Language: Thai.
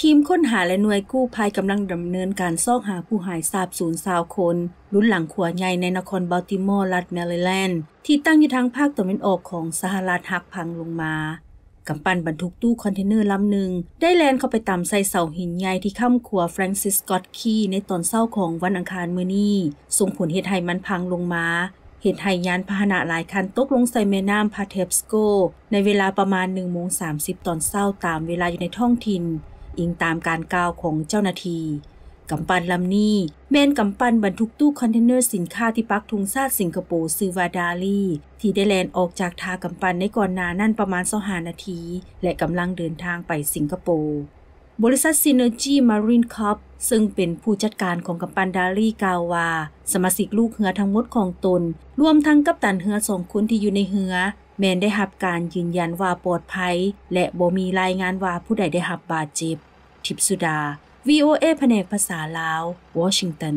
ทีมค้นหาและหน่วยกู้ภัยกำลังดำเนินการซอกหาผู้หายสาบสูญสาวคนรุ่นหลังขัวใหญ่ในนครบัลติมอร์ รัฐแมริแลนด์ที่ตั้งอยู่ทางภาคตะวันออกของสหรัฐหักพังลงมา กำปั้นบรรทุกตู้คอนเทนเนอร์ลำหนึ่ง ได้แลนเข้าไปตามใส่เสาหินใหญ่ที่ข้ามขัวแฟรงซิสกอตคีในตอนเศร้าของวันอังคารเมื่อนี้ส่งผลเหตุให้มันพังลงมาเหตุให้ยานพาหนะหลายคันตกลงใส่แม่น้ำพาเทปสโกในเวลาประมาณ1โมง30ตอนเศร้าตามเวลาอยู่ในท้องถิ่นอิงตามการกล่าวของเจ้าหน้าที่กำปั้นลำนี้แม่นกำปั้นบรรทุกตู้คอนเทนเนอร์สินค้าที่ปักุงซาสิงคโปร์ซื้อวาดาลี ที่ได้แลนออกจากทากำปั้นในก่อนนานั่นประมาณ2านาที และกำลังเดินทางไปสิงคโปร์บริษัท Synergy Marine Corp ซึ่งเป็นผู้จัดการของกัปัันดาลี่กาวา สมาชิกลูกเหือทั้งหมดของตนรวมทั้งกัปตันเหือสองคนที่อยู่ในเหือแมนได้รับการยืนยันว่าปลอดภัย และบ่มีรายงานว่าผู้ใดได้รับบาดเจ็บทิพสุดา VOA แผนกภาษาลาว วอชิงตัน